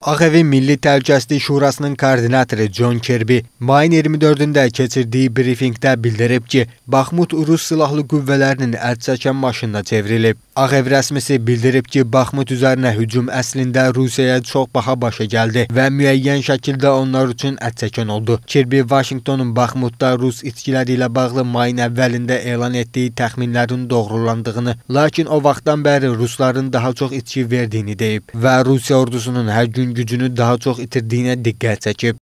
Ağ Evin Milli Təhlükəsizlik Şurasının koordinatoru John Kirby mayın 24-də keçirdiyi brifinqdə bildirib ki, Baxmut Rus silahlı qüvvələrinin əlçəkən maşınına çevrilib. Ağ Ev rəsmisi bildirib ki, baxmut üzərinə hücum əslində Rusiyaya çox baha başa gəldi və müəyyən şəkildə onlar üçün ətçəkən oldu. Kirby Washingtonun baxmutda Rus itkiləri ilə bağlı mayın əvvəlində elan etdiyi təxminlərin doğrulandığını, lakin o vaxtdan bəri rusların daha çox itki verdiyini deyib və Rusiya ordusunun hər gün gücünü daha çox itirdiyinə diqqət çəkib.